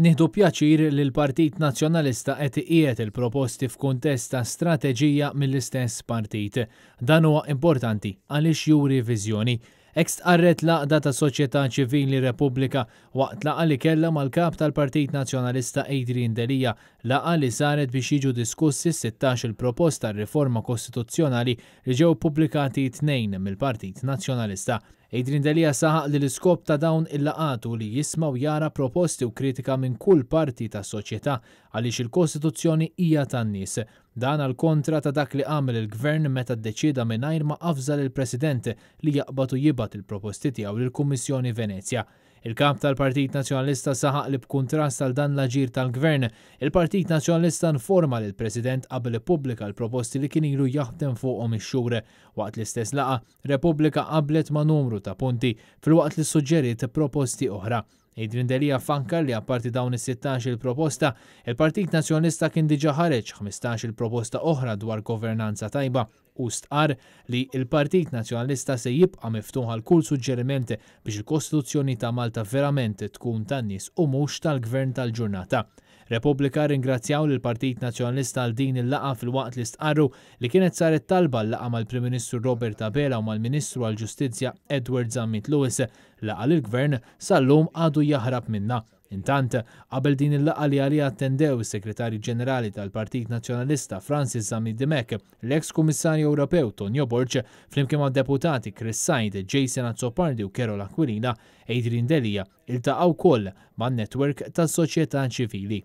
Nihdu pjaċir li l-Partit Nazzjonalista qed iqiet il-proposti f'kuntest ta' strateġija mill-istess partit. Dan huwa importanti għaliex juri viżjoni. Ekst arret laqda ta' Soċjetà Ċivili Repubblika waqt laqa li kella mal-kap tal-Partit Nazzjonalista Adrian Delija laqa li saret biex jiġu diskussi 16 il-proposta riforma kostituzzjonali li ġew pubblikati tnejn mill-Partit Nazzjonalista. Adrian Delija saħaq li l-iskop ta' dawn il-laqatu li jisma u jara proposti u kritika minn kull parti ta' soċjetà għaliex il-Kostituzzjoni hija tan-nies. Dan għal kontra ta' dak li għamil il-gvern meta d-deċida minn ma' afżal il-President li jaqbatu jibat il-proposti tiegħu lill-Kummissjoni Venezja. Il-kap tal-Partit Nazzjonalista saħaq li b'kuntrast tal dan l-aġir tal-gvern. Il-Partit Nazzjonalista informa l president qabel pubblika l-proposti li kien ilu jaħdem fuqhom ix-xhur. Waqt l-istess laqa, Repubblika qablet ma' numru ta' punti fil-waqt li suġġeriet proposti oħra. Idrin Delija fankar li apparti dawn is-16 il-proposta, il-Partit Nazjonista kien diġa ħareġ 15 il-proposta oħra dwar governanza tajba u stqar li il-Partit Nazjonista se jibqa' miftuħ għal kull suġġeriment biex il-Kostituzzjoni ta' Malta verament tkun tan-nies u mhux tal-Gvern tal-ġurnata. Repubblika ringrazzjaw lil partit Nazzjonalista għal din il-laqa fil-waqt li stqarru li kienet saret talba l-laqa mal-Prim Ministru Robert Abela u mal-Ministru għal Ġustizzja Edward Zammit Lewis laqa l-Gvern sal-lum għadu jaħrab minna. Intant, qabel din il-laqa li għalija attendew is-Segretarju Ġenerali tal-Partit Nazzjonalista Francis Zami Dimek, l-eks Kummissarju Ewropew Tonio Borċ, flimkien ma' deputati Chris Said, Jason Azzopardi u Kerola Aquilina, Adrian Delija, il-taqaw koll ma' netwerk tas-soċjetà ċivili.